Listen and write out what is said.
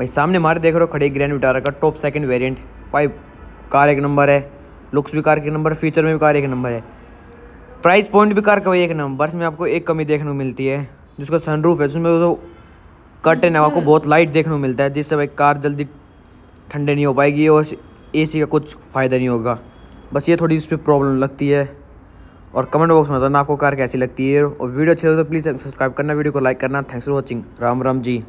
भाई सामने हमारे देख रहे हो खड़े ग्रैंड विटारा का टॉप सेकंड वेरिएंट भाई कार एक नंबर है लुक्स भी कार एक नंबर फीचर में भी कार एक नंबर है प्राइस पॉइंट भी कार का एक नंबर में आपको एक कमी देखने को मिलती है सन सनरूफ है उसमें तो कर्टन है आपको बहुत लाइट देखने को मिलता है जिससे भाई कार जल्दी ठंडे नहीं हो पाएगी और ए का कुछ फ़ायदा नहीं होगा बस ये थोड़ी इस पर प्रॉब्लम लगती है और कमेंट बॉक्स में बताना आपको कार कैसी लगती है और वीडियो अच्छी लगे तो प्लीज़ सब्सक्राइब करना वीडियो को लाइक करना thanks for watching Ram Ram ji